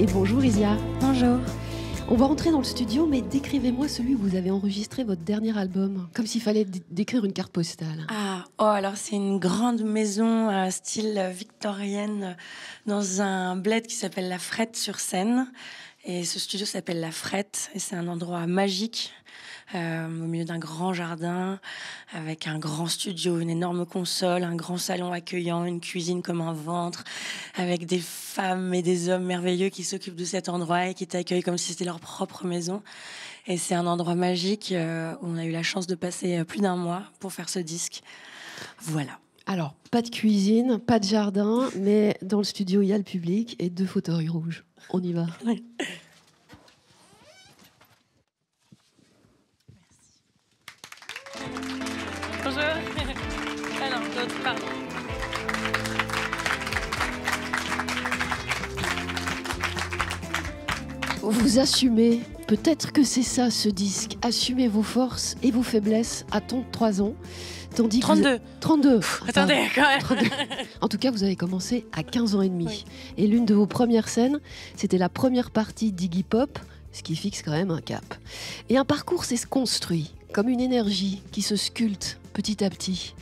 et bonjour Isia. Bonjour. On va rentrer dans le studio, mais décrivez-moi celui où vous avez enregistré votre dernier album, comme s'il fallait décrire une carte postale. Ah, oh, alors c'est une grande maison à euh, style victorienne dans un bled qui s'appelle La Frette sur Seine. Et ce studio s'appelle La Frette et c'est un endroit magique euh, au milieu d'un grand jardin avec un grand studio, une énorme console, un grand salon accueillant, une cuisine comme un ventre avec des femmes et des hommes merveilleux qui s'occupent de cet endroit et qui t'accueillent comme si c'était leur propre maison. Et c'est un endroit magique euh, où on a eu la chance de passer euh, plus d'un mois pour faire ce disque. Voilà. Alors, pas de cuisine, pas de jardin, mais dans le studio, il y a le public et deux fauteuils rouges. On y va. Bonjour. Alors, d'autres, pardon. Vous assumez, peut-être que c'est ça ce disque, assumez vos forces et vos faiblesses à ton trois ans. Tandis 32. 32. attendez, quand même. En tout cas, vous avez commencé à 15 ans et demi. Et l'une de vos premières scènes, c'était la première partie d'Iggy Pop, ce qui fixe quand même un cap. Et un parcours, c'est se construit, comme une énergie qui se sculpte petit à petit.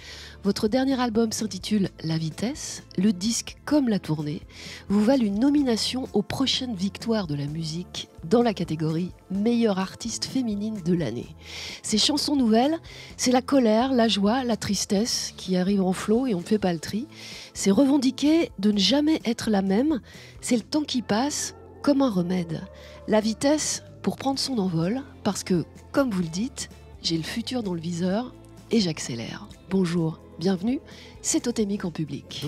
Votre dernier album s'intitule La vitesse. Le disque, comme la tournée, vous valent une nomination aux prochaines victoires de la musique dans la catégorie meilleure artiste féminine de l'année. Ces chansons nouvelles, c'est la colère, la joie, la tristesse qui arrivent en flot et on ne fait pas le tri. C'est revendiquer de ne jamais être la même. C'est le temps qui passe comme un remède. La vitesse pour prendre son envol, parce que, comme vous le dites, j'ai le futur dans le viseur, et j'accélère. Bonjour, bienvenue, c'est Totémique en public.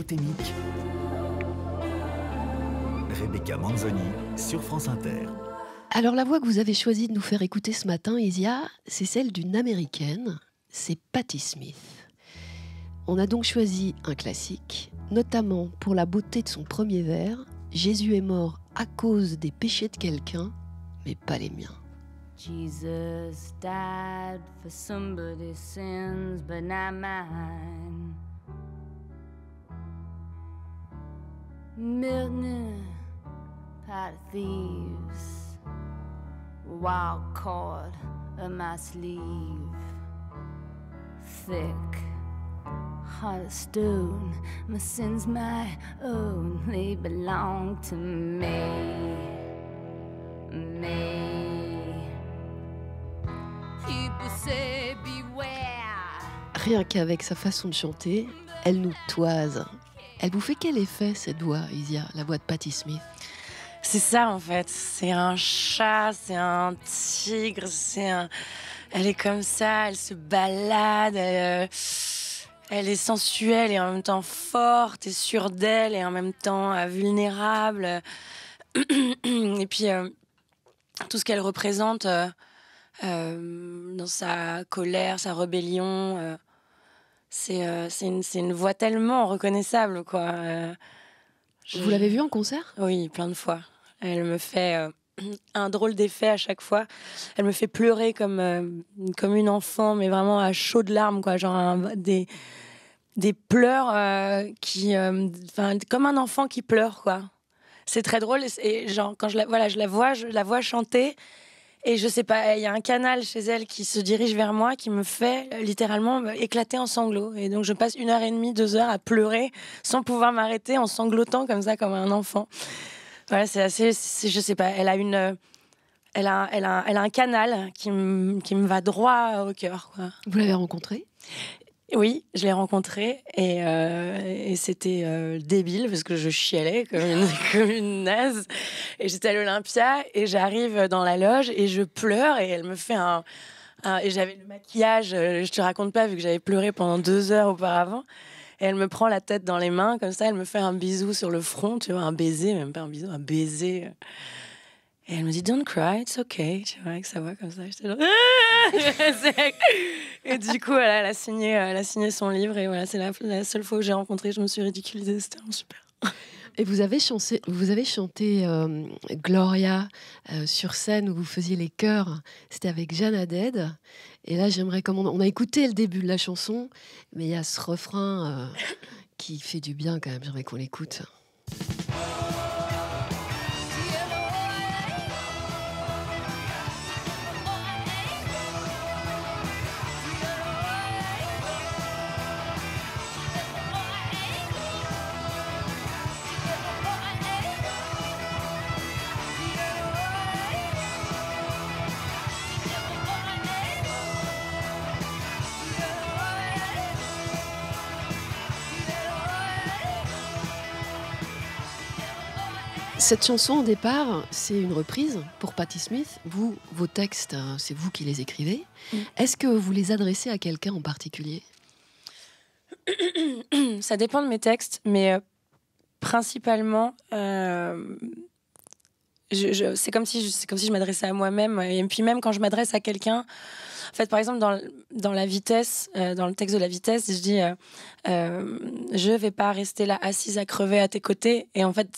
Rebecca Manzoni sur France Inter. Alors la voix que vous avez choisi de nous faire écouter ce matin, Isia, c'est celle d'une américaine, c'est Patty Smith. On a donc choisi un classique, notamment pour la beauté de son premier vers, Jésus est mort à cause des péchés de quelqu'un, mais pas les miens. Jesus died for somebody's sins, but not mine. Milton, pot of thieves, wild cord of my sleeve, thick heart of stone. My sins, my own, they belong to me. Rien qu'avec sa façon de chanter, elle nous toise. Elle vous fait quel effet cette voix, Isia, la voix de Patti Smith C'est ça en fait. C'est un chat, c'est un tigre, c'est un. Elle est comme ça, elle se balade, elle, euh, est sensuelle et en même temps forte et sûre d'elle et en même temps euh, vulnérable. Et puis euh, tout ce qu'elle représente. dans sa colère, sa rébellion, euh, c'est une, voix tellement reconnaissable, quoi. Euh. Vous l'avez vue en concert Oui, plein de fois. Elle me fait euh, un drôle d'effet à chaque fois. Elle me fait pleurer comme, une enfant, mais vraiment à de larmes, quoi. Genre des, pleurs qui. comme un enfant qui pleure, quoi. C'est très drôle. quand je la, voilà, je la vois, je la vois chanter et je sais pas, il y a un canal chez elle qui se dirige vers moi, qui me fait euh, littéralement euh, éclater en sanglots. Et donc je passe une heure et demie, deux heures à pleurer sans pouvoir m'arrêter, en sanglotant comme ça, comme un enfant. Voilà, c'est assez, je sais pas, elle a une... Euh, elle a, elle, a, elle a un canal qui me, qui va droit au cœur. Vous l'avez rencontrée oui, je l'ai rencontré et, euh, c'était euh, débile parce que je chialais comme une, comme naze. Et j'étais à l'Olympia et j'arrive dans la loge et je pleure et elle me fait un. un et j'avais le maquillage, euh, je te raconte pas vu que j'avais pleuré pendant deux heures auparavant. Et elle me prend la tête dans les mains comme ça, elle me fait un bisou sur le front, tu vois, un baiser, même pas un bisou, un baiser. Et elle me dit, Don't cry, it's okay. Tu vois, avec sa voix comme ça, j'étais genre. et du coup, elle, a signé, euh, elle a signé son livre. Et voilà, c'est la, seule fois où j'ai rencontré, je me suis ridiculisée. C'était super. Et vous avez chanté, vous avez chanté euh, Gloria euh, sur scène où vous faisiez les chœurs. C'était avec Jeanne Haddad. Et là, j'aimerais comment on a écouté le début de la chanson, mais il y a ce refrain qui fait du bien quand même. J'aimerais qu'on l'écoute. Cette chanson, au départ, c'est une reprise pour Patti Smith. Vous, vos textes, hein, c'est vous qui les écrivez. Mm. Est-ce que vous les adressez à quelqu'un en particulier Ça dépend de mes textes, mais euh, principalement, euh, c'est comme si je, comme si je m'adressais à moi-même. Et puis même quand je m'adresse à quelqu'un, en fait, par exemple, dans, dans la vitesse, euh, dans le texte de la vitesse, je dis, je je vais pas rester là assise à crever à tes côtés. Et en fait,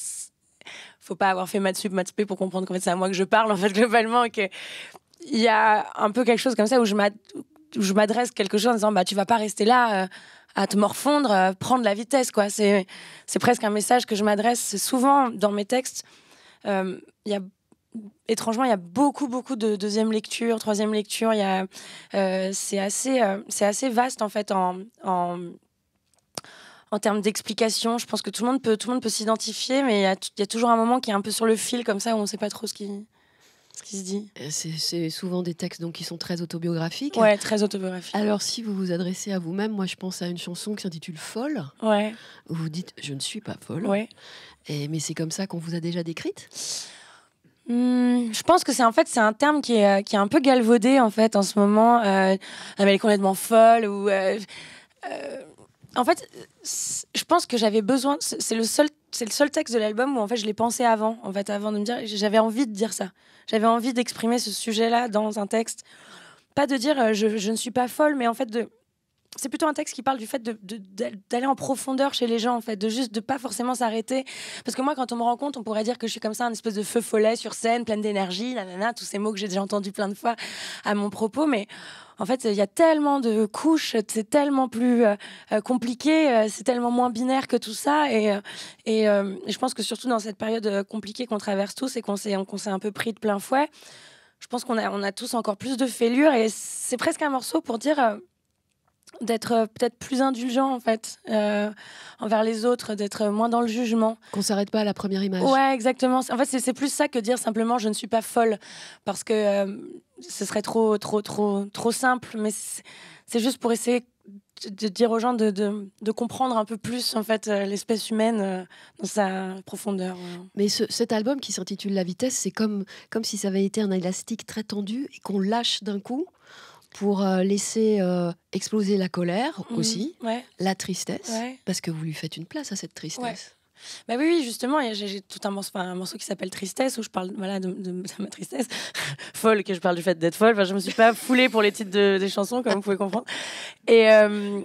faut pas avoir fait maths sup, maths pour comprendre qu'en fait c'est à moi que je parle en fait globalement que il y a un peu quelque chose comme ça où je m'adresse quelque chose en disant bah tu vas pas rester là euh, à te morfondre, euh, prendre la vitesse quoi. C'est c'est presque un message que je m'adresse souvent dans mes textes. Euh, il y a étrangement, il y a beaucoup, beaucoup de deuxième lecture, troisième lecture. Il y c'est assez, c'est assez vaste en fait en, en en termes d'explication. Je pense que tout le monde peut, tout le monde peut s'identifier, mais il y, a toujours un moment qui est un peu sur le fil comme ça où on ne sait pas trop ce qui, ce qui se dit. Euh, c'est souvent des textes donc qui sont très autobiographiques. Ouais, très autobiographiques. Alors si vous vous adressez à vous-même, moi je pense à une chanson qui s'intitule Folle. Ouais. Où vous dites je ne suis pas folle. Ouais. Et, mais c'est comme ça qu'on vous a déjà décrite. Hum, je pense que c'est en fait c'est un terme qui est, euh, qui est un peu galvaudé en fait en ce moment. Euh, ah, elle est complètement folle ou en fait, je pense que j'avais besoin. C'est le seul, c'est le seul texte de l'album où en fait je l'ai pensé avant. En fait, avant de me dire, j'avais envie de dire ça. J'avais envie d'exprimer ce sujet-là dans un texte. Pas de dire euh, je, ne suis pas folle, mais en fait de, c'est plutôt un texte qui parle du fait d'aller en profondeur chez les gens, en fait, de juste de pas forcément s'arrêter. Parce que moi, quand on me rend compte, on pourrait dire que je suis comme ça, un espèce de feu follet sur scène, pleine d'énergie, nanana, tous ces mots que j'ai déjà entendus plein de fois à mon propos, mais en fait, il y a tellement de couches, c'est tellement plus euh, euh, compliqué, euh, c'est tellement moins binaire que tout ça. Et, je pense que surtout dans cette période compliquée qu'on traverse tous et qu'on s'est un peu pris de plein fouet, je pense qu'on a, a tous encore plus de fêlures. Et c'est presque un morceau pour dire d'être euh, peut-être plus indulgent en fait euh, envers les autres, d'être moins dans le jugement. Qu'on s'arrête pas à la première image. Ouais, exactement. En fait, c'est plus ça que dire simplement je ne suis pas folle parce que euh, ce serait trop trop trop trop simple. Mais c'est juste pour essayer de dire aux gens de, comprendre un peu plus en fait l'espèce humaine dans sa profondeur. Mais cet album qui s'intitule La vitesse, c'est comme, comme si ça avait été un élastique très tendu et qu'on lâche d'un coup pour euh, laisser euh, exploser la colère mmh. aussi, la tristesse, parce que vous lui faites une place à cette tristesse. Bah oui, oui justement, j'ai tout un morceau, un morceau qui s'appelle Tristesse, où je parle voilà, de, ma tristesse folle, que je parle du fait d'être folle. Enfin, je ne me suis pas foulée pour les titres des chansons, comme vous pouvez comprendre. Et, euh,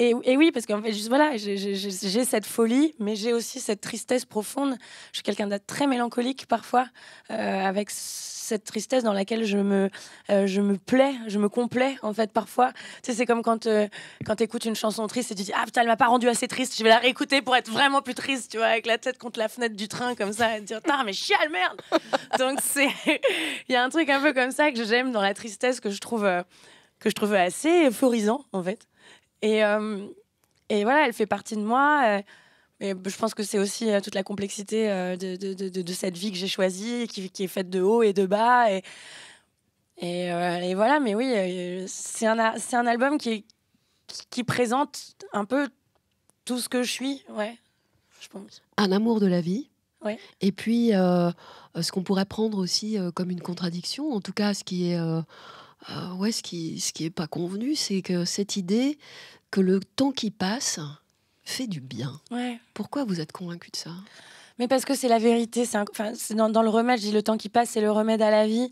et, oui, parce qu'en fait, juste voilà, j'ai cette folie, mais j'ai aussi cette tristesse profonde. Je suis quelqu'un d'être très mélancolique parfois, euh, avec cette tristesse dans laquelle je me, euh, je me plais, je me complais en fait parfois. Tu sais, c'est comme quand, euh, quand tu écoutes une chanson triste et tu dis Ah putain, elle m'a pas rendu assez triste, je vais la réécouter pour être vraiment plus triste, tu vois, avec la tête contre la fenêtre du train comme ça, et dire Putain, mais chiale, merde Donc, il y a un truc un peu comme ça que j'aime dans la tristesse que je trouve, que je trouve assez euphorisant en fait. Et, euh, et voilà, elle fait partie de moi. Euh, je pense que c'est aussi euh, toute la complexité de, de, cette vie que j'ai choisie, qui, est faite de haut et de bas. Et, et, voilà, mais oui, c'est un, c'est un album qui, qui, présente un peu tout ce que je suis, ouais, je pense. Un amour de la vie. Ouais. Et puis, ce qu'on pourrait prendre aussi comme une contradiction, en tout cas, ce qui est ah ouais, ce qui ce qui est pas convenu, c'est que cette idée que le temps qui passe fait du bien. Ouais. Pourquoi vous êtes convaincu de ça Mais parce que c'est la vérité. C'est enfin, dans, dans, le remède, je dis le temps qui passe, c'est le remède à la vie.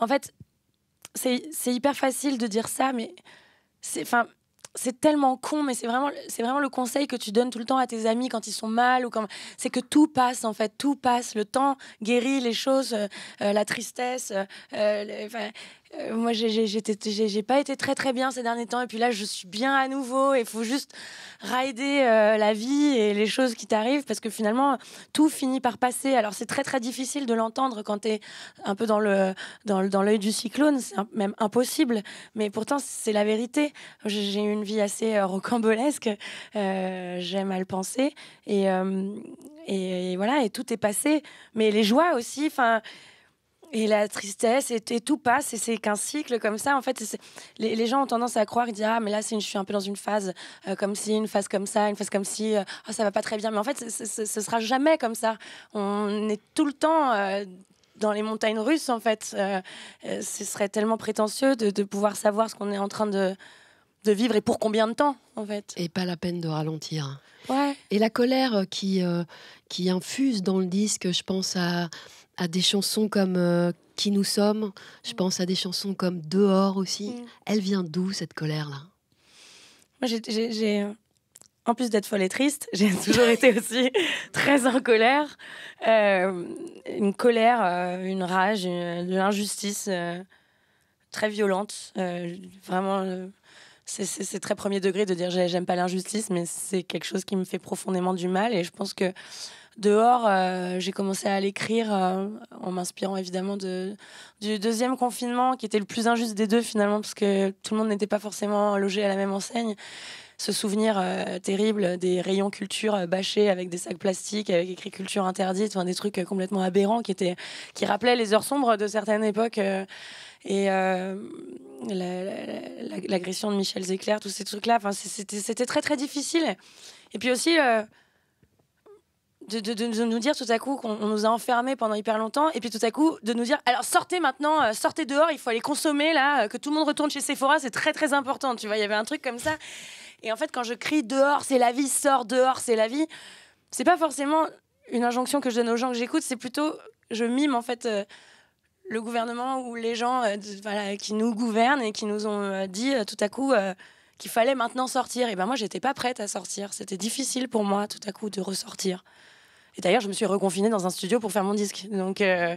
En fait, c'est hyper facile de dire ça, mais c'est enfin c'est tellement con, mais c'est vraiment, c'est vraiment le conseil que tu donnes tout le temps à tes amis quand ils sont mal ou quand c'est que tout passe en fait, tout passe, le temps guérit les choses, euh, euh, la tristesse, euh, euh, moi, j'ai pas été très très bien ces derniers temps, et puis là, je suis bien à nouveau. Il faut juste rider euh, la vie et les choses qui t'arrivent, parce que finalement, tout finit par passer. Alors, c'est très très difficile de l'entendre quand tu es un peu dans le dans l'œil du cyclone, c'est même impossible. Mais pourtant, c'est la vérité. J'ai une vie assez euh, rocambolesque. J'ai J'aime à le penser, et, et, et voilà, et tout est passé. Mais les joies aussi, enfin et la tristesse et, tout passe et c'est qu'un cycle comme ça en fait les, les, gens ont tendance à croire ils disent ah mais là je suis un peu dans une phase euh, comme si une phase comme ça une phase comme si euh, oh, ça va pas très bien mais en fait ce sera jamais comme ça on est tout le temps euh, dans les montagnes russes en fait ce serait tellement prétentieux de, pouvoir savoir ce qu'on est en train de, de vivre et pour combien de temps en fait. Et pas la peine de ralentir. Ouais. Et la colère qui, qui infuse dans le disque, je pense à, à des chansons comme euh, Qui nous sommes, je mm. pense à des chansons comme Dehors aussi. Mm. Elle vient d'où cette colère-là j'ai. Euh, en plus d'être folle et triste, j'ai toujours été aussi très en colère. Euh, une colère, une rage, une, de l'injustice très violente. vraiment, c'est très premier degré de dire j'aime pas l'injustice, mais c'est quelque chose qui me fait profondément du mal. Et je pense que dehors, euh, j'ai commencé à l'écrire euh, en m'inspirant évidemment du deuxième confinement qui était le plus injuste des deux finalement parce que tout le monde n'était pas forcément logé à la même enseigne. Ce souvenir euh, terrible des rayons culture bâchés avec des sacs plastiques, avec écrit interdite, enfin, des trucs complètement aberrants qui, étaient, qui rappelaient les heures sombres de certaines époques. et l'agression de Michel Zéclair, tous ces trucs-là, c'était très très difficile. Et puis aussi, de, nous dire tout à coup qu'on nous a enfermés pendant hyper longtemps, et puis tout à coup de nous dire alors sortez maintenant, euh, sortez dehors, il faut aller consommer là, euh, que tout le monde retourne chez Sephora, c'est très très important, tu vois, il y avait un truc comme ça. Et en fait, quand je crie dehors, c'est la vie, sort dehors, c'est la vie, c'est pas forcément une injonction que je donne aux gens que j'écoute, c'est plutôt je mime en fait. Euh, le gouvernement ou les gens qui nous gouvernent et qui nous ont dit tout à coup qu'il fallait maintenant sortir. Et ben moi, j'étais pas prête à sortir. C'était difficile pour moi tout à coup de ressortir. Et d'ailleurs, je me suis reconfinée dans un studio pour faire mon disque. Donc, euh,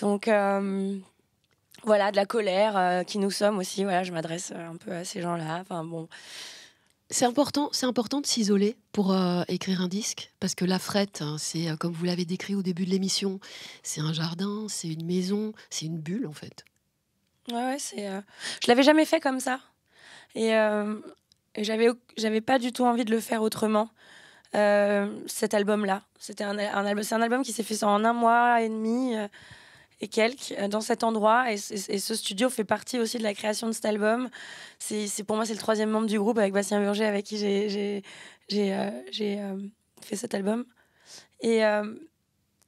donc euh, voilà, de la colère euh, qui nous sommes aussi. Voilà, je m'adresse un peu à ces gens-là. bon. C'est important, c'est important de s'isoler pour écrire un disque parce que la frette, hein, c'est comme vous l'avez décrit au début de l'émission, c'est un jardin, c'est une maison, c'est une bulle en fait. Ouais, ouais c'est. Je l'avais jamais fait comme ça et, et j'avais j'avais pas du tout envie de le faire autrement. Euh, cet album-là. C'était un, album, c'est un album qui s'est fait en un mois et demi euh, et quelques euh, dans cet endroit. Et, ce studio fait partie aussi de la création de cet album. C'est, pour moi, c'est le troisième membre du groupe avec Bastien Burger, avec qui j'ai, fait cet album. Et,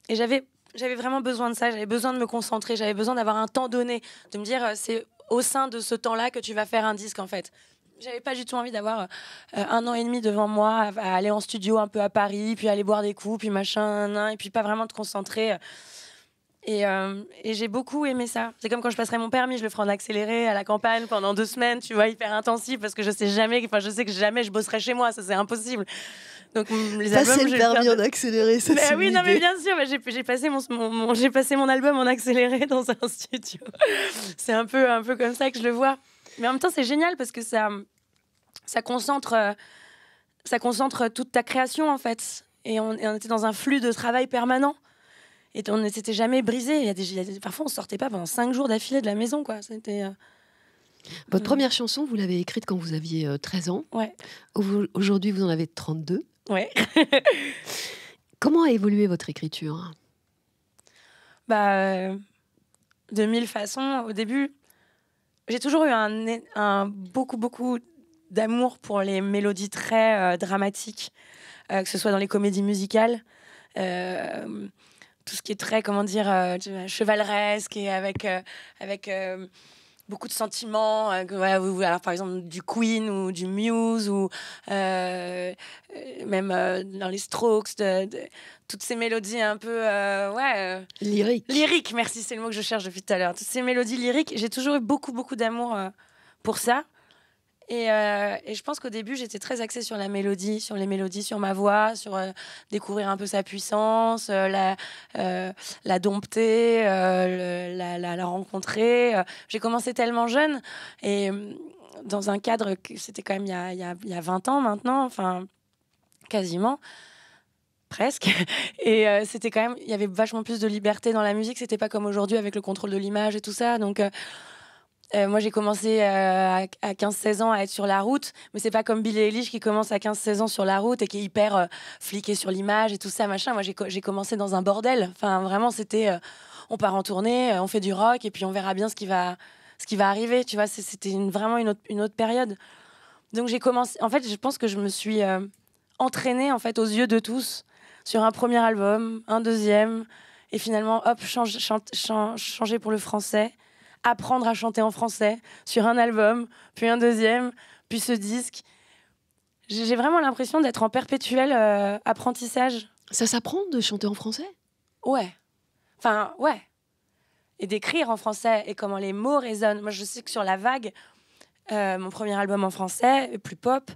et j'avais, j'avais vraiment besoin de ça. J'avais besoin de me concentrer. J'avais besoin d'avoir un temps donné, de me dire c'est au sein de ce temps-là que tu vas faire un disque en fait j'avais pas du tout envie d'avoir euh, un an et demi devant moi à, aller en studio un peu à Paris, puis aller boire des coups, puis machin, et puis pas vraiment te concentrer. Euh, et, j'ai beaucoup aimé ça. C'est comme quand je passerai mon permis, je le ferai en accéléré à la campagne pendant deux semaines, tu vois, hyper intensif, parce que je sais jamais, enfin, je sais que jamais je bosserai chez moi, ça c'est impossible. Donc les passer le permis en accéléré, ça Oui, non, mais bien sûr, j'ai passé mon, mon j'ai passé mon album en accéléré dans un studio. c'est un peu, un peu comme ça que je le vois. Mais en même temps, c'est génial parce que ça, ça concentre, euh, ça concentre toute ta création en fait. Et on, était dans un flux de travail permanent. Et on ne s'était jamais brisé. parfois, on sortait pas pendant cinq jours d'affilée de la maison, quoi. Euh, votre euh, première chanson, vous l'avez écrite quand vous aviez 13 ans. Ouais. Aujourd'hui, vous en avez 32. Ouais. Comment a évolué votre écriture Bah, de mille façons. Au début, j'ai toujours eu un, un beaucoup, beaucoup d'amour pour les mélodies très euh, dramatiques, euh, que ce soit dans les comédies musicales. Euh, tout ce qui est très, comment dire, chevaleresque et avec, avec beaucoup de sentiments, euh, par exemple du Queen ou du Muse, ou euh, euh, même dans les Strokes, toutes ces mélodies un peu. ouais, lyrique. Lyrique, merci, c'est le mot que je cherche depuis tout à l'heure. Toutes ces mélodies lyriques, j'ai toujours eu beaucoup, beaucoup d'amour pour ça. Euh, et, je pense qu'au début, j'étais très axée sur la mélodie, sur les mélodies, sur ma voix, sur euh, découvrir un peu sa puissance, euh, la, la dompter, la, rencontrer. J'ai commencé tellement jeune et dans un cadre que c'était quand même il y, a, 20 ans maintenant, enfin quasiment presque. Et c'était quand même, il y avait vachement plus de liberté dans la musique. C'était pas comme aujourd'hui avec le contrôle de l'image et tout ça. Donc, euh, moi, j'ai commencé euh, à 15-16 ans à être sur la route, mais c'est pas comme Billy Eilish qui commence à 15-16 ans sur la route et qui est hyper euh, fliqué sur l'image et tout ça, machin. Moi, j'ai commencé dans un bordel. Enfin, vraiment, c'était on part en tournée, on fait du rock et puis on verra bien ce qui va, ce qui va arriver. Tu vois, c'était vraiment une autre, une autre, période. Donc, j'ai commencé. En fait, je pense que je me suis entraînée en fait aux yeux de tous sur un premier album, un deuxième, et finalement, hop, changer pour le français apprendre à chanter en français sur un album, puis un deuxième, puis ce disque. J'ai vraiment l'impression d'être en perpétuel euh, apprentissage. Ça s'apprend de chanter en français Ouais. Enfin, ouais. Et d'écrire en français et comment les mots résonnent. Moi, je sais que sur La Vague, euh, mon premier album en français, plus pop,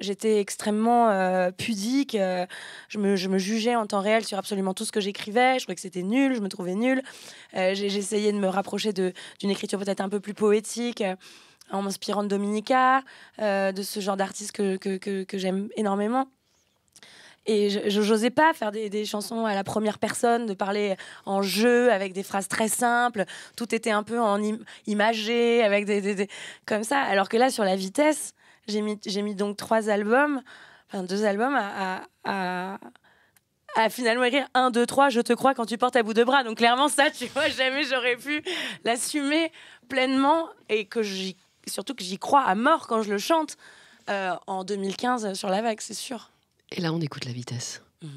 J'étais extrêmement euh, pudique. Euh, je, me, je, me, jugeais en temps réel sur absolument tout ce que j'écrivais. Je trouvais que c'était nul, je me trouvais nul. Euh, j'essayais de me rapprocher d'une écriture peut-être un peu plus poétique, en m'inspirant de Dominica, de ce genre d'artiste que, que, que, j'aime énormément. Et je n'osais pas faire des, des, chansons à la première personne, de parler en jeu avec des phrases très simples. Tout était un peu en imagé, avec des, comme ça. Alors que là, sur la vitesse, j'ai mis, mis donc trois albums, enfin deux albums à, à, finalement écrire 1, 2, 3, je te crois quand tu portes à bout de bras. Donc clairement, ça, tu vois, jamais j'aurais pu l'assumer pleinement et que surtout que j'y crois à mort quand je le chante euh, en 2015 euh, sur la vague, c'est sûr. Et là, on écoute la vitesse. Mmh.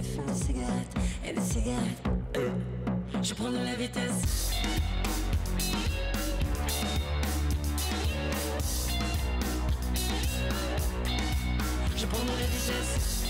c'est fume de cigarette et des cigarettes euh, je prends de la vitesse. Je prends de la vitesse.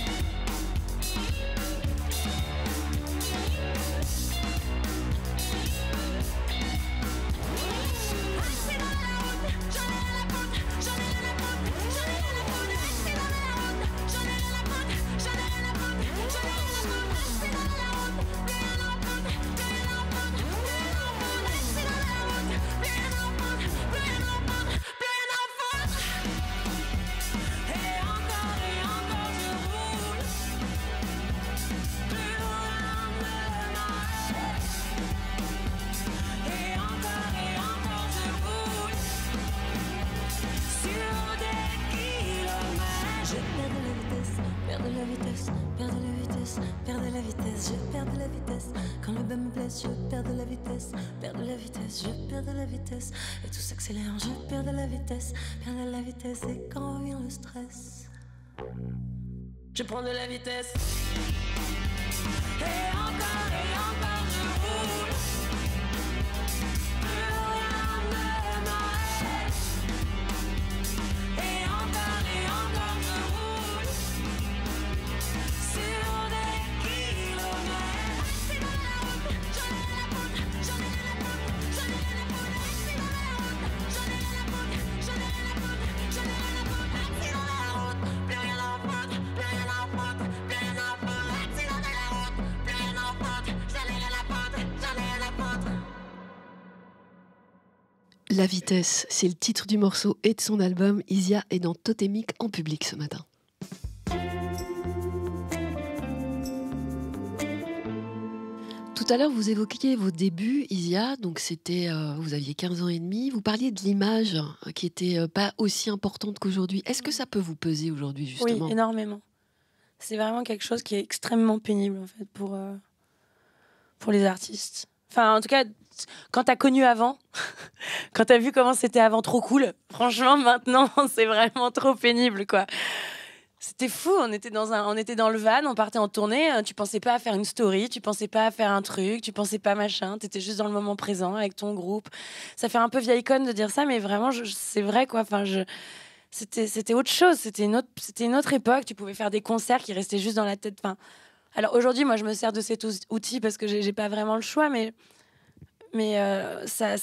C'est quand vient le stress, je prends de la vitesse. Et encore et encore. La vitesse, c'est le titre du morceau et de son album. Isia est dans Totémique en public ce matin. Tout à l'heure, vous évoquiez vos débuts, Isia. Donc, c'était, euh, vous aviez 15 ans et demi. Vous parliez de l'image hein, qui n'était euh, pas aussi importante qu'aujourd'hui. Est-ce que ça peut vous peser aujourd'hui, justement Oui, énormément. C'est vraiment quelque chose qui est extrêmement pénible, en fait, pour, euh, pour les artistes. Enfin, en tout cas, quand t'as connu avant, quand t'as vu comment c'était avant, trop cool. Franchement, maintenant, c'est vraiment trop pénible, quoi. C'était fou. On était dans un, on était dans le van, on partait en tournée. Euh, tu pensais pas à faire une story, tu pensais pas à faire un truc, tu pensais pas machin. T'étais juste dans le moment présent avec ton groupe. Ça fait un peu vieille conne de dire ça, mais vraiment, c'est vrai, quoi. Enfin, c'était c'était autre chose c'était une autre c'était une autre époque tu pouvais faire des concerts qui restaient juste dans la tête enfin alors aujourd'hui moi je me sers de cet outil parce que j'ai pas vraiment le choix mais mais euh, ça,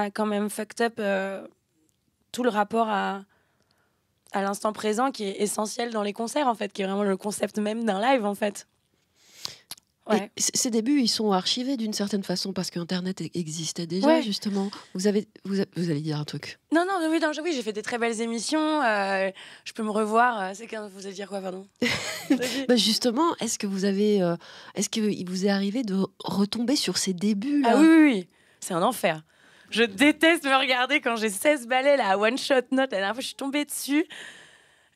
a quand même fucked up euh, tout le rapport à, à l'instant présent qui est essentiel dans les concerts, en fait, qui est vraiment le concept même d'un live, en fait. Ces débuts, ils sont archivés d'une certaine façon parce qu'Internet e-, existait déjà, justement. Vous, avez, vous, allez dire un truc Non, non, oui, non, oui j'ai fait des très belles émissions. Euh, je peux me revoir. Euh, c'est quand vous allez dire quoi, pardon bah, Justement, est-ce que vous avez. Euh, est-ce qu'il vous est arrivé de retomber sur ces débuts là Ah oui, oui, oui. c'est un enfer. Je déteste me regarder quand j'ai 16 balais là, à one shot note. La dernière fois, je suis tombée dessus.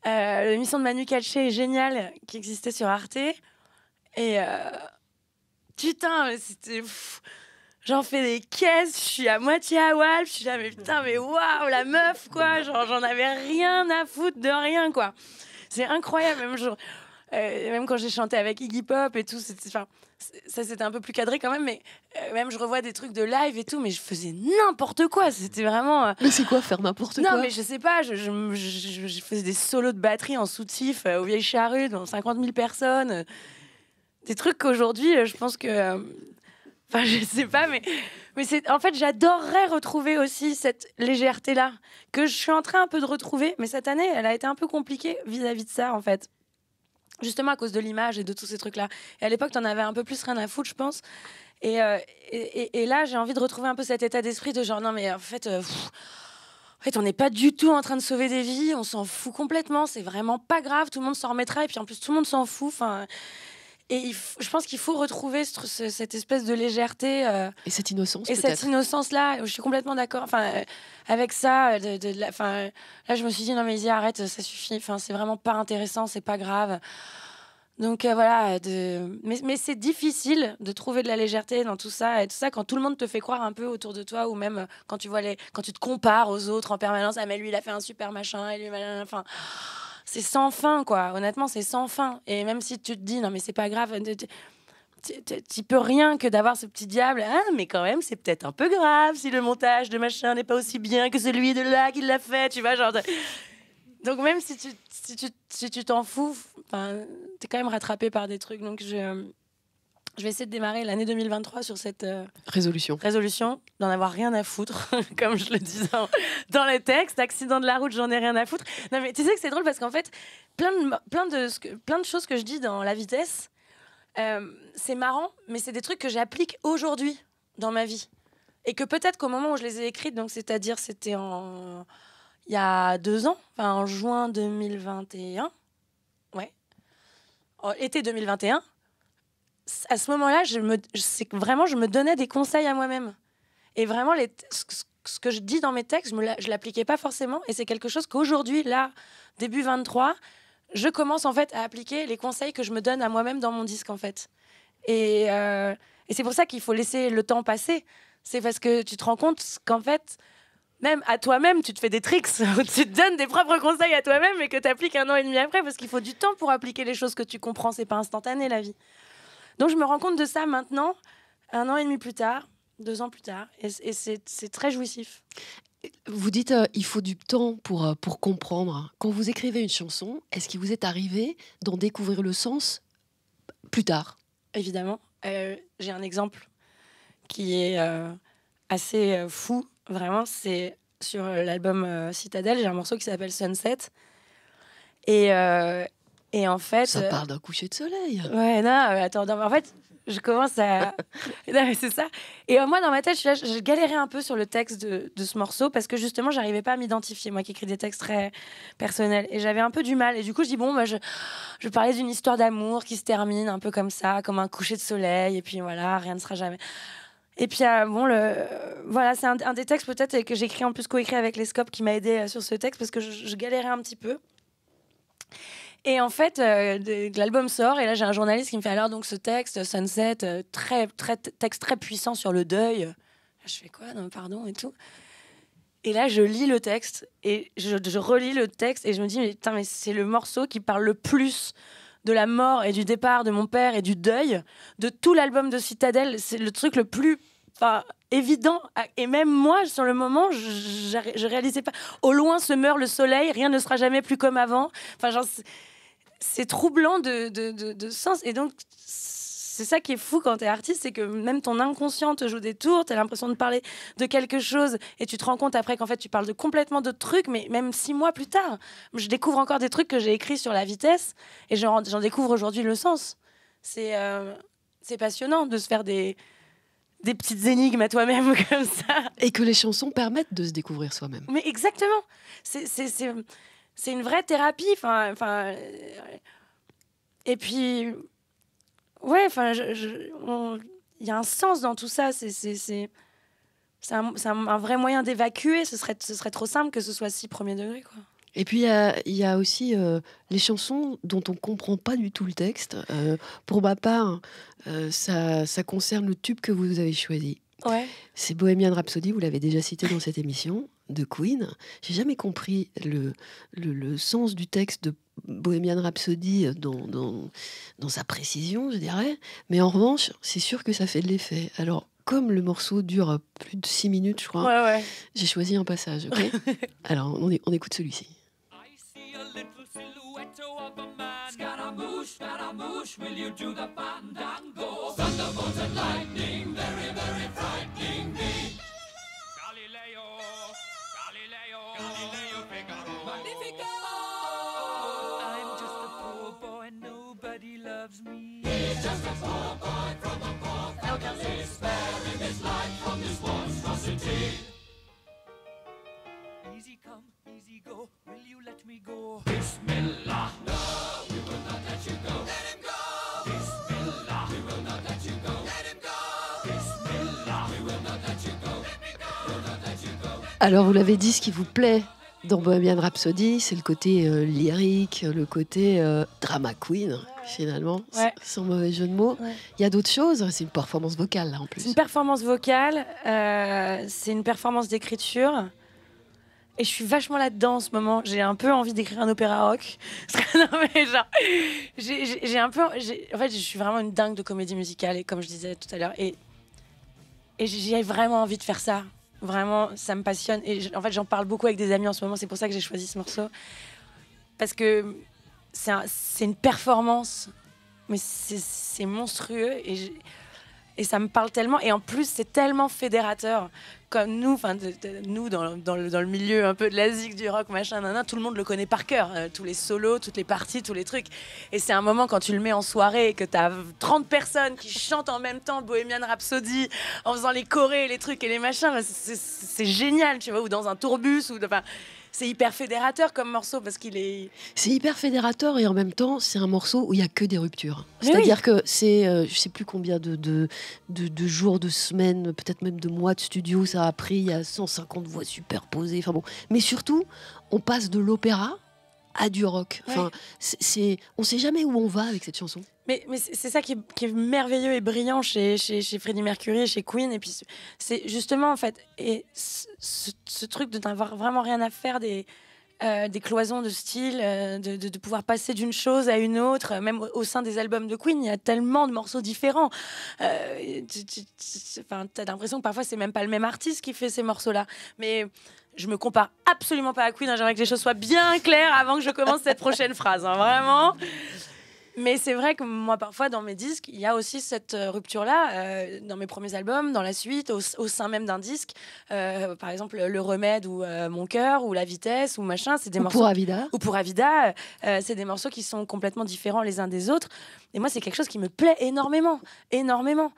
l'émission de Manu Katché est géniale, qui existait sur Arte. Et putain, c'était. J'en fais des caisses, je suis à moitié à Walp, je suis là, mais putain, mais waouh, la meuf, quoi. Genre, j'en avais rien à foutre de rien, quoi. C'est incroyable, même jour. Euh, même quand j'ai chanté avec Iggy Pop et tout, ça c'était un peu plus cadré quand même, mais euh, même je revois des trucs de live et tout, mais je faisais n'importe quoi, c'était vraiment. Euh, mais c'est quoi faire n'importe quoi Non, mais je sais pas, je, faisais des solos de batterie en soutif aux vieilles charrues dans 50 000 personnes, des trucs qu'aujourd'hui, euh, je pense que. Euh, enfin, je sais pas, mais. Mais c'est, en fait, j'adorerais retrouver aussi cette légèreté-là, que je suis en train un peu de retrouver. Mais cette année, elle a été un peu compliquée vis-à-vis de ça, en fait. Justement à cause de l'image et de tous ces trucs-là. Et à l'époque, tu en avais un peu plus rien à foutre, je pense. Euh, et, et, là, j'ai envie de retrouver un peu cet état d'esprit de genre, non, mais en fait. en fait, on n'est pas du tout en train de sauver des vies, on s'en fout complètement, c'est vraiment pas grave, tout le monde s'en remettra, et puis en plus, tout le monde s'en fout. Enfin, et je pense qu'il faut retrouver cette espèce de légèreté. Euh, et cette innocence. Et cette innocence-là, je suis complètement d'accord. Enfin, euh, avec ça, euh, de, là, je me suis dit, non, mais Izzy, arrête, ça suffit. Enfin, c'est vraiment pas intéressant, c'est pas grave. Donc voilà, de... mais, mais c'est difficile de trouver de la légèreté dans tout ça et tout ça quand tout le monde te fait croire un peu autour de toi ou même quand tu vois les, quand tu te compares aux autres en permanence. Ah mais lui il a fait un super machin et lui, enfin c'est sans fin, quoi. Honnêtement, c'est sans fin. Et même si tu te dis, non, mais c'est pas grave, tu peux rien que d'avoir ce petit diable. Ah, mais quand même, c'est peut-être un peu grave si le montage de machin n'est pas aussi bien que celui de là qui l'a fait, tu vois, genre. Donc même si tu si tu si t'en tu fous, t'es quand même rattrapé par des trucs. Donc je je vais essayer de démarrer l'année 2023 sur cette euh, résolution. Résolution d'en avoir rien à foutre, comme je le disais dans les textes. Accident de la route, j'en ai rien à foutre. Non, mais tu sais que c'est drôle parce qu'en fait, plein de, plein, de, plein de choses que je dis dans la vitesse, euh, c'est marrant, mais c'est des trucs que j'applique aujourd'hui dans ma vie. Et que peut-être qu'au moment où je les ai écrites, donc c'est-à-dire c'était en il y a deux ans, enfin en juin 2021, ouais, été 2021, à ce moment-là, je me, vraiment, je me donnais des conseils à moi-même. Et vraiment, ce, que je dis dans mes textes, je ne l'appliquais pas forcément. Et c'est quelque chose qu'aujourd'hui, là, début 23, je commence en fait à appliquer les conseils que je me donne à moi-même dans mon disque, en fait. Euh, et, c'est pour ça qu'il faut laisser le temps passer. C'est parce que tu te rends compte qu'en fait, même à toi-même, tu te fais des tricks, tu te donnes des propres conseils à toi-même et que tu appliques un an et demi après, parce qu'il faut du temps pour appliquer les choses que tu comprends. C'est pas instantané la vie. Donc je me rends compte de ça maintenant, un an et demi plus tard, deux ans plus tard, et, c'est très jouissif. Vous dites euh, il faut du temps pour, euh, pour comprendre. Quand vous écrivez une chanson, est-ce qu'il vous est arrivé d'en découvrir le sens plus tard Évidemment. Euh, j'ai un exemple qui est assez fou, vraiment. C'est sur l'album Citadel, j'ai un morceau qui s'appelle Sunset. Et, et en fait. Ça euh, parle d'un coucher de soleil. Ouais, non, attends, en fait, je commence à. c'est ça. Et euh, moi, dans ma tête, je, galérais un peu sur le texte de, ce morceau parce que justement, j'arrivais pas à m'identifier, moi qui écris des textes très personnels. Et j'avais un peu du mal. Et du coup, je dis, bon, moi, bah, je, je parlais d'une histoire d'amour qui se termine un peu comme ça, comme un coucher de soleil. Et puis voilà, rien ne sera jamais. Et puis, euh, bon, le, voilà, c'est un, des textes peut-être que j'écris en plus coécrit avec les scopes qui m'a aidé sur ce texte parce que je galérais un petit peu. Et en fait, euh, l'album sort et là j'ai un journaliste qui me fait alors donc ce texte Sunset, euh, très très texte très puissant sur le deuil. Je fais quoi Non, pardon et tout. Et là, je lis le texte et je, relis le texte et je me dis mais mais c'est le morceau qui parle le plus de la mort et du départ de mon père et du deuil de tout l'album de Citadel. C'est le truc le plus évident. Ah, et même moi, sur le moment, je, réalisais pas. Au loin se meurt le soleil, rien ne sera jamais plus comme avant. Enfin, genre, c'est troublant de, sens. Et donc, c'est ça qui est fou quand tu es artiste, c'est que même ton inconscient te joue des tours, tu as l'impression de parler de quelque chose et tu te rends compte après qu'en fait tu parles de complètement d'autres trucs, mais même six mois plus tard, je découvre encore des trucs que j'ai écrits sur la vitesse et j'en découvre aujourd'hui le sens. Euh, c'est passionnant de se faire des, des petites énigmes à toi-même comme ça. Et que les chansons permettent de se découvrir soi-même. Mais exactement. C'est c'est une vraie thérapie. Enfin, enfin, euh, et puis, ouais, enfin, il y a un sens dans tout ça. C'est, c'est, un, un, vrai moyen d'évacuer. Ce serait, ce serait trop simple que ce soit si premier degré, quoi. Et puis il y, a aussi euh, les chansons dont on ne comprend pas du tout le texte. Euh, pour ma part, ça, ça concerne le tube que vous avez choisi. Ouais. C'est Bohemian Rhapsody, vous l'avez déjà cité dans cette émission de Queen. J'ai jamais compris le, sens du texte de Bohemian Rhapsody dans, dans, sa précision, je dirais. Mais en revanche, c'est sûr que ça fait de l'effet. Alors, comme le morceau dure plus de 6 minutes, je crois, j'ai choisi un passage. Alors, on, on écoute celui-ci. this this Easy come, easy go, will you let me go? Bismillah! No, we will not let you go. Let him go! Bismillah! We will not let you go. Let him go! Bismillah! We will not let you go. Let me go! We not let you go. Alors, vous l'avez dit, ce qui vous plaît dans Bohemian Rhapsody, c'est le côté euh, lyrique, le côté euh, drama queen finalement, ouais. mauvais jeu de mots. Il y a d'autres choses, c'est une performance vocale là en plus. C'est une performance vocale, euh, c'est une performance d'écriture. Et je suis vachement là-dedans en ce moment. J'ai un peu envie d'écrire un opéra rock. non, mais genre, j'ai un peu. En fait, je suis vraiment une dingue de comédie musicale, et comme je disais tout à l'heure. Et, et j'ai vraiment envie de faire ça. Vraiment, ça me passionne. Et en fait, j'en parle beaucoup avec des amis en ce moment. C'est pour ça que j'ai choisi ce morceau. Parce que c'est une performance, mais c'est monstrueux et, et, ça me parle tellement. Et en plus, c'est tellement fédérateur. Comme nous, enfin nous dans, le, milieu un peu de la du rock, machin, tout le monde le connaît par cœur. Euh, tous les solos, toutes les parties, tous les trucs. Et c'est un moment quand tu le mets en soirée et que tu as 30 personnes qui chantent en même temps Bohemian Rhapsody en faisant les chorés, les trucs et les machins. C'est génial, tu vois, ou dans un tourbus, ou c'est hyper fédérateur comme morceau parce qu'il est. C'est hyper fédérateur et en même temps, c'est un morceau où il y a que des ruptures. C'est-à-dire que c'est, je euh, je sais plus combien de, de, jours, de semaines, peut-être même de mois de studio ça a pris. Il y a 150 voix superposées. Enfin bon. Mais surtout, on passe de l'opéra à du rock. Enfin, c'est, on sait jamais où on va avec cette chanson. Mais, c'est ça qui est, merveilleux et brillant chez, chez, Freddie Mercury chez Queen. Et puis, c'est justement, en fait, et ce, truc de n'avoir vraiment rien à faire des, euh, cloisons de style, euh, de, pouvoir passer d'une chose à une autre, même au sein des albums de Queen, il y a tellement de morceaux différents. Euh, tu, tu, tu as l'impression que parfois c'est même pas le même artiste qui fait ces morceaux-là. Mais je me compare absolument pas à Queen. Hein. J'aimerais que les choses soient bien claires avant que je commence cette prochaine phrase, hein, vraiment. Mais c'est vrai que moi, parfois, dans mes disques, il y a aussi cette euh, rupture-là, euh, dans mes premiers albums, dans la suite, au, sein même d'un disque. Euh, par exemple, Le Remède ou Mon Cœur ou La Vitesse ou machin, c'est des morceaux. Pour Avida. Ou pour Avida, c'est des morceaux qui sont complètement différents les uns des autres. Et moi, c'est quelque chose qui me plaît énormément, énormément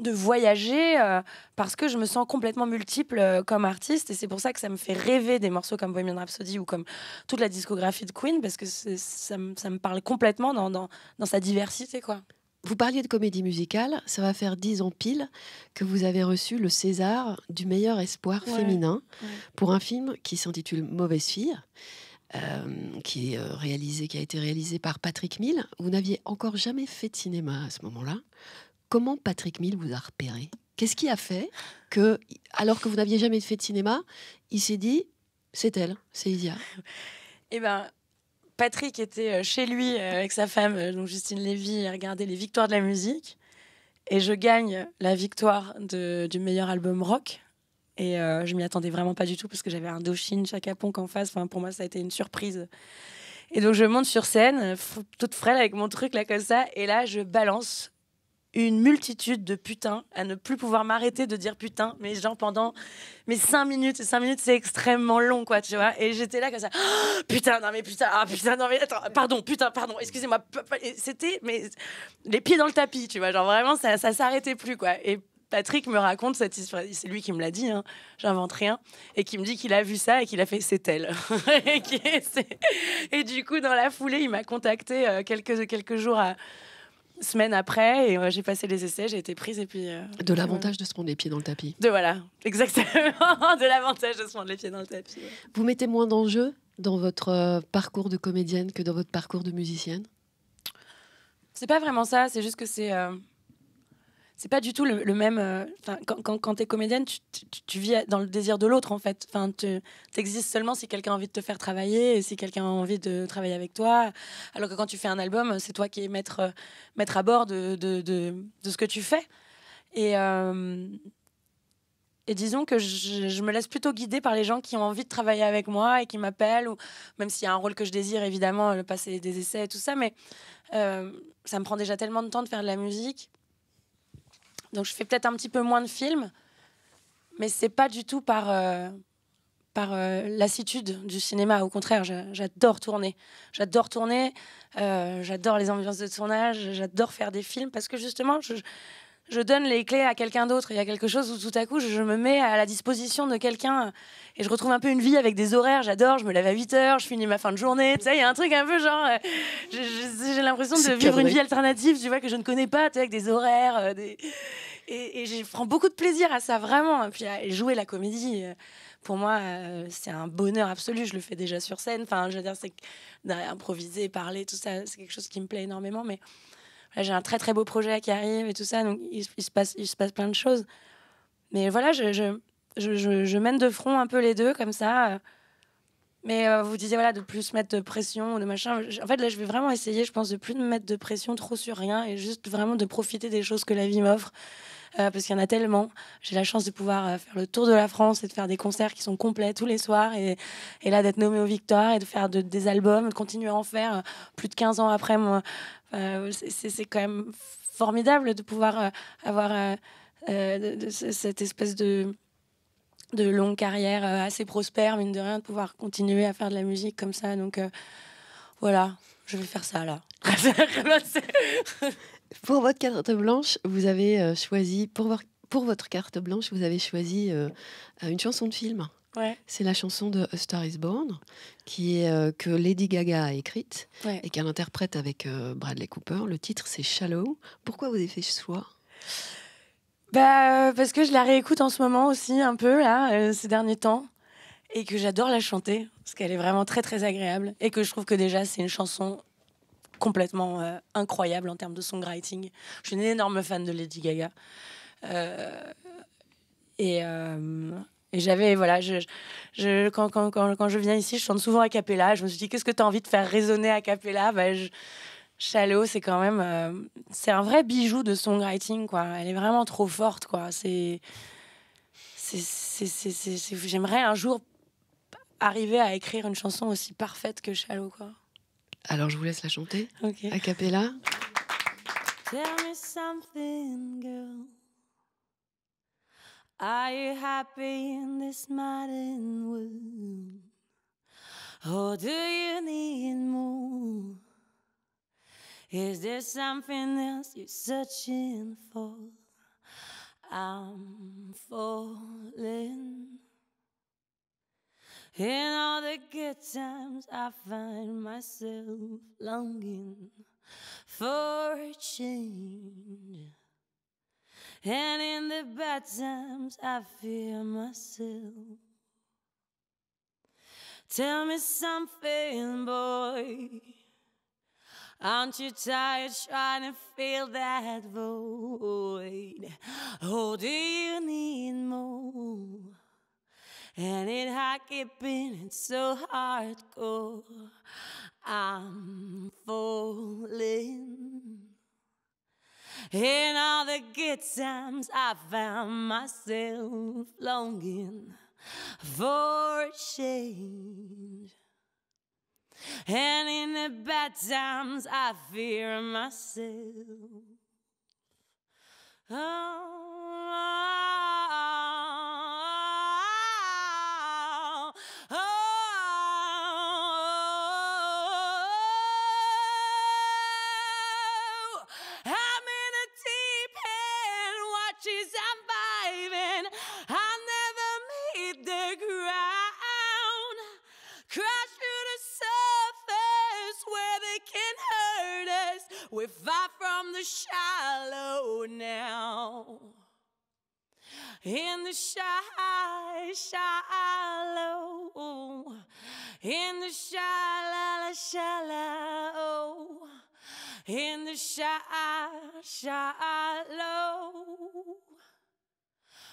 de voyager euh, parce que je me sens complètement multiple euh, comme artiste et c'est pour ça que ça me fait rêver des morceaux comme Bohemian Rhapsody ou comme toute la discographie de Queen parce que ça, me, parle complètement dans, sa diversité quoi. Vous parliez de comédie musicale, ça va faire dix ans pile que vous avez reçu le César du meilleur espoir féminin pour un film qui s'intitule Mauvaise fille. Euh, qui, est réalisé, qui a été réalisé par Patrick Mill. Vous n'aviez encore jamais fait de cinéma à ce moment-là. Comment Patrick Mill vous a repéré Qu'est-ce qui a fait que, alors que vous n'aviez jamais fait de cinéma, il s'est dit c'est elle, c'est Isia Eh bien, Patrick était euh, chez lui euh, avec sa femme, euh, donc Justine Lévy, et regardait les victoires de la musique. Et je gagne la victoire du meilleur album rock. Et je m'y attendais vraiment pas du tout parce que j'avais un Doshin, Chaka Ponk en face. Enfin, pour moi, ça a été une surprise. Et donc, je monte sur scène, toute frêle avec mon truc là comme ça. Et là, je balance une multitude de putains, à ne plus pouvoir m'arrêter de dire putain, mais genre pendant mais cinq minutes. cinq minutes, c'est extrêmement long, quoi, tu vois. Et j'étais là comme ça, oh, putain, non mais putain, ah, putain, non mais attends, pardon, putain, pardon, excusez-moi. C'était, mais les pieds dans le tapis, tu vois, genre vraiment, ça, ça s'arrêtait plus, quoi. Et Patrick me raconte cette histoire. C'est lui qui me l'a dit, hein. j'invente rien. Et qui me dit qu'il a vu ça et qu'il a fait c'est elle. et, et, du coup, dans la foulée, il m'a contacté euh, quelques, quelques jours à, semaine après. Et euh, j'ai passé les essais, j'ai été prise. Et puis, euh, de l'avantage de se prendre les pieds dans le tapis. De voilà, exactement. de l'avantage de se prendre les pieds dans le tapis. Vous mettez moins d'enjeux dans votre euh, parcours de comédienne que dans votre parcours de musicienne C'est pas vraiment ça, c'est juste que c'est c'est pas du tout le, même. Euh, quand, quand, tu es comédienne, tu, vis dans le désir de l'autre, en fait. Enfin, tu existes seulement si quelqu'un a envie de te faire travailler et si quelqu'un a envie de travailler avec toi. Alors que quand tu fais un album, c'est toi qui es maître, à bord de, de, de, ce que tu fais. Et. Euh, et disons que je, me laisse plutôt guider par les gens qui ont envie de travailler avec moi et qui m'appellent, même s'il y a un rôle que je désire, évidemment, le passer des essais et tout ça, mais euh, ça me prend déjà tellement de temps de faire de la musique donc je fais peut-être un petit peu moins de films, mais c'est pas du tout par, euh, par euh, lassitude du cinéma. Au contraire, j'adore tourner. J'adore tourner, euh, j'adore les ambiances de tournage, j'adore faire des films parce que justement, je, je donne les clés à quelqu'un d'autre. Il y a quelque chose où tout à coup, je me mets à la disposition de quelqu'un euh, et je retrouve un peu une vie avec des horaires. J'adore, je me lève à 8 heures, je finis ma fin de journée. Tu il y a un truc un peu genre, euh, j'ai l'impression de vivre une vie alternative, tu vois, que je ne connais pas, tu avec des horaires. Euh, et, je prends beaucoup de plaisir à ça, vraiment. puis, jouer la comédie. pour moi, c'est un bonheur absolu. Je le fais déjà sur scène. Enfin, je veux dire, c'est improviser, parler, tout ça, c'est quelque chose qui me plaît énormément. Mais ah, j'ai un très très beau projet qui arrive et tout ça. Donc il, se, passe, il se passe plein de choses. Mais voilà, je, je, je, mène de front un peu les deux comme ça. Mais euh, vous disiez voilà de plus mettre de pression, de machin. En fait là, je vais vraiment essayer, je pense, de plus me mettre de pression trop sur rien et juste vraiment de profiter des choses que la vie m'offre. Euh, parce qu'il y en a tellement. J'ai la chance de pouvoir euh, faire le tour de la France et de faire des concerts qui sont complets tous les soirs et, et là d'être nommé aux victoires et de faire de, des albums, de continuer à en faire plus de 15 ans après moi, euh, c'est quand même formidable de pouvoir euh, avoir euh, cette espèce de de longue carrière assez prospère, mine de rien, de pouvoir continuer à faire de la musique comme ça. Donc voilà, je vais faire ça là. pour votre carte blanche, vous avez choisi, pour, votre carte blanche, vous avez choisi une chanson de film. C'est la chanson de A Star Is Born, qui est euh, que Lady Gaga a écrite et qu'elle interprète avec euh, Bradley Cooper. Le titre c'est Shallow. Pourquoi vous avez fait ce choix Bah euh, parce que je la réécoute en ce moment aussi un peu là ces derniers temps et que j'adore la chanter parce qu'elle est vraiment très très agréable et que je trouve que déjà c'est une chanson complètement incroyable en termes de songwriting. Je suis une énorme fan de Lady Gaga. et et j'avais, voilà, je, je quand, quand, quand, je viens ici, je chante souvent à cappella. Je me suis dit, qu'est-ce que tu as envie de faire résonner à cappella bah, c'est quand même. Euh, c'est un vrai bijou de songwriting, quoi. Elle est vraiment trop forte, quoi. C'est. J'aimerais un jour arriver à écrire une chanson aussi parfaite que Chalot, quoi. Alors, je vous laisse la chanter. à A cappella. Tell me something, girl. Are you happy in this modern world? Or do you need more? Is there something else you're searching for? I'm falling. In all the good times, I find myself longing for a change. And in the bad times, I fear myself. Tell me something, boy. Aren't you tired trying to fill that void? Oh, do you need more? And it had keeping it so hardcore. I'm falling. In all the good times, I found myself longing for a change. And in the bad times, I fear myself. Oh, We're far from the shallow now. In the shy, shallow. In the shallow, shallow. In the shy, shallow.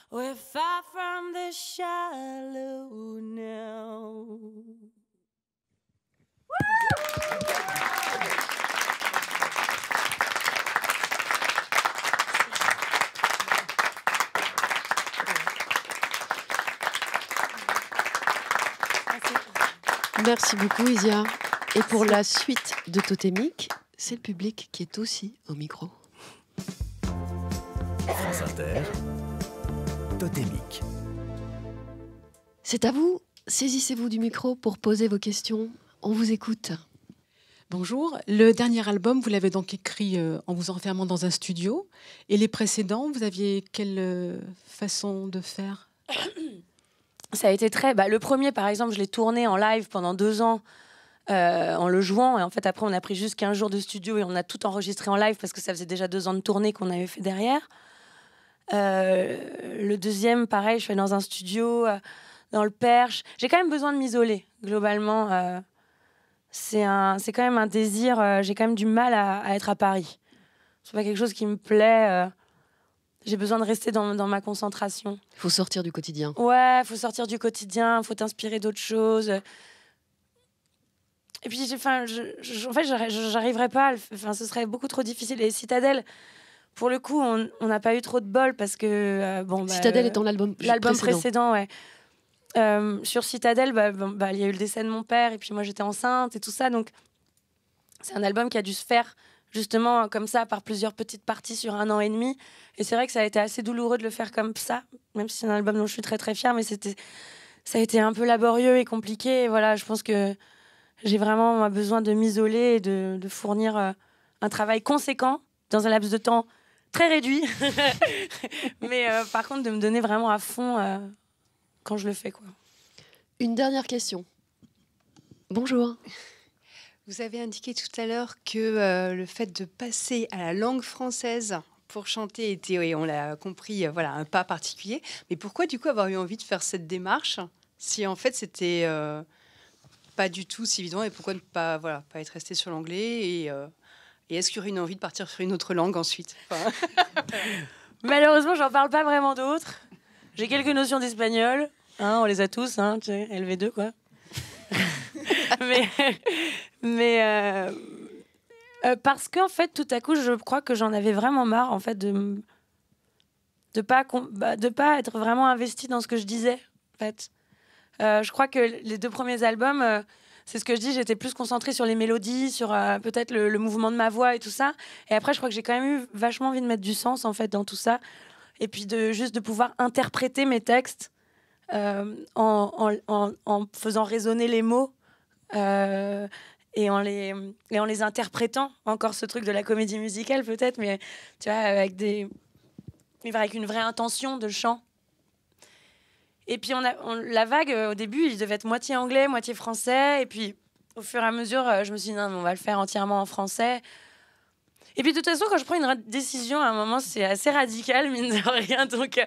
We're far from the shallow now. Woo! Merci beaucoup, Isia. Et pour la suite de Totémique, c'est le public qui est aussi au micro. France Inter, C'est à vous. Saisissez-vous du micro pour poser vos questions. On vous écoute. Bonjour. Le dernier album, vous l'avez donc écrit euh, en vous enfermant dans un studio. Et les précédents, vous aviez quelle euh, façon de faire ça a été très. Bah, le premier, par exemple, je l'ai tourné en live pendant deux ans. Euh, en le jouant. Et en fait, après, on a pris juste 15 jours de studio et on a tout enregistré en live parce que ça faisait déjà deux ans de tournée qu'on avait fait derrière. Euh, le deuxième, pareil, je fais dans un studio, euh, dans le Perche. J'ai quand même besoin de m'isoler, globalement. c'est quand même un désir. J'ai quand même du mal à, à être à Paris. C'est pas quelque chose qui me plaît. J'ai besoin de rester dans, dans, ma concentration. Il Faut sortir du quotidien. Ouais, faut sortir du quotidien, faut t'inspirer d'autres choses. Et puis, enfin, je, je, en fait, j'arriverai pas. Enfin, ce serait beaucoup trop difficile. Et Citadel, pour le coup, on n'a pas eu trop de bol parce que euh, bon. Bah, Citadel est étant l'album euh, l'album précédent. ouais. Euh, sur Citadel, bah, bah, il bah, y a eu le décès de mon père et puis moi j'étais enceinte et tout ça. Donc c'est un album qui a dû se faire justement comme ça par plusieurs petites parties sur un an et demi. Et c'est vrai que ça a été assez douloureux de le faire comme ça, même si c'est un album dont je suis très très fière, mais c'était ça a été un peu laborieux et compliqué. voilà, je pense que j'ai vraiment besoin de m'isoler et de, fournir euh, un travail conséquent dans un laps de temps très réduit, mais euh, par contre de me donner vraiment à fond euh, quand je le fais quoi. Une dernière question. Bonjour. Vous avez indiqué tout à l'heure que euh, le fait de passer à la langue française pour chanter était, oui, on l'a compris, euh, voilà, un pas particulier. Mais pourquoi du coup avoir eu envie de faire cette démarche si en fait c'était euh, pas du tout si évident et pourquoi ne pas, voilà, pas être resté sur l'anglais et, est-ce qu'il y aurait une envie de partir sur une autre langue ensuite Malheureusement, Malheureusement, j'en parle pas vraiment d'autres. J'ai quelques notions d'espagnol, hein, on les a tous, hein, LV2 quoi. mais mais euh, euh, parce qu'en fait, tout à coup, je crois que j'en avais vraiment marre en fait de de pas bah, de pas être vraiment investi dans ce que je disais. En fait, euh, je crois que les deux premiers albums. c'est ce que je dis, j'étais plus concentrée sur les mélodies, sur peut-être le, mouvement de ma voix et tout ça. Et après, je crois que j'ai quand même eu vachement envie de mettre du sens en fait dans tout ça, et puis de juste de pouvoir interpréter mes textes en, en, faisant résonner les mots euh, et en les et les interprétant encore ce truc de la comédie musicale peut-être mais tu vois avec des avec une vraie intention de chant et puis on a la vague euh, au début il devait être moitié anglais moitié français et puis au fur et à mesure euh, je me suis dit non on va le faire entièrement en français et puis de toute façon quand je prends une décision à un moment c'est assez radical mine de rien donc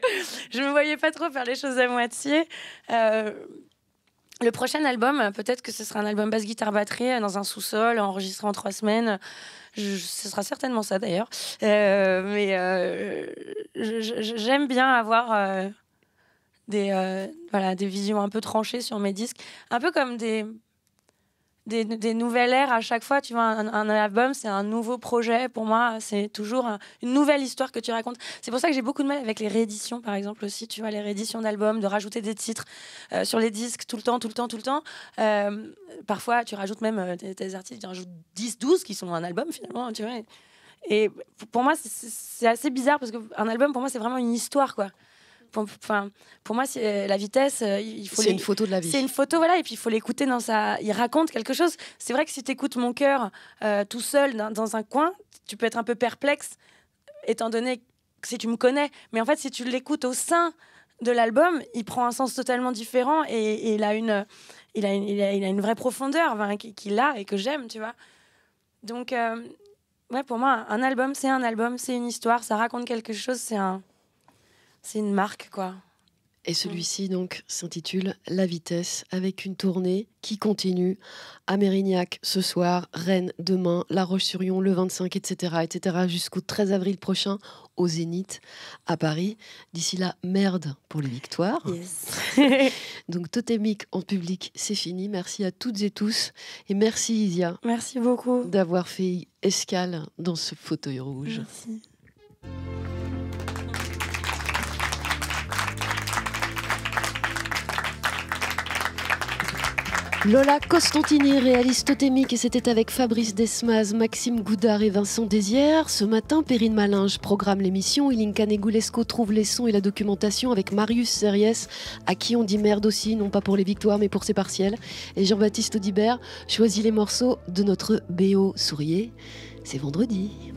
je me voyais pas trop faire les choses à moitié euh, le prochain album, peut-être que ce sera un album basse guitare batterie euh, dans un sous-sol, enregistré en trois semaines. ce sera certainement ça d'ailleurs. Euh, mais euh, j'aime bien avoir des, voilà, des visions un peu tranchées sur mes disques, un peu comme des des, nouvelles ères à chaque fois. Tu vois, un, album, c'est un nouveau projet. Pour moi, c'est toujours une nouvelle histoire que tu racontes. C'est pour ça que j'ai beaucoup de mal avec les rééditions, par exemple, aussi. Tu vois, les rééditions d'albums, de rajouter des titres euh, sur les disques tout le temps, tout le temps, tout le temps. Euh, parfois, tu rajoutes même euh, tes, artistes, tu rajoutes 10, 12 qui sont un album, finalement, tu vois. Et pour moi, c'est assez bizarre parce qu'un album, pour moi, c'est vraiment une histoire, quoi pour, pour moi, c'est euh, la vitesse. Euh, il faut c'est une photo de la vie. C'est une photo, voilà. Et puis il faut l'écouter dans sa. Il raconte quelque chose. C'est vrai que si tu écoutes mon cœur euh, tout seul dans, un coin, tu peux être un peu perplexe, étant donné que si tu me connais. Mais en fait, si tu l'écoutes au sein de l'album, il prend un sens totalement différent et, il, a une, il, a il, a, une vraie profondeur qu'il a et que j'aime, tu vois. Donc, ouais, pour moi, un album, c'est un album, c'est une histoire, ça raconte quelque chose, c'est un, c'est une marque, quoi. Et celui-ci donc s'intitule La vitesse avec une tournée qui continue à Mérignac ce soir, Rennes demain, La Roche-sur-Yon le 25, etc., etc., jusqu'au 13 avril prochain au Zénith à Paris. D'ici là, merde pour les victoires. donc totémique en public, c'est fini. Merci à toutes et tous et merci Isia. Merci beaucoup d'avoir fait escale dans ce fauteuil rouge. Lola Costantini, réaliste totémique, et c'était avec Fabrice Desmas, Maxime Goudard et Vincent Désir. Ce matin, Perrine Malinge programme l'émission. Ilinka Negulesco trouve les sons et la documentation avec Marius Series, à qui on dit merde aussi, non pas pour les victoires, mais pour ses partiels. Et Jean-Baptiste Audibert choisit les morceaux de notre BO Souriez. C'est vendredi.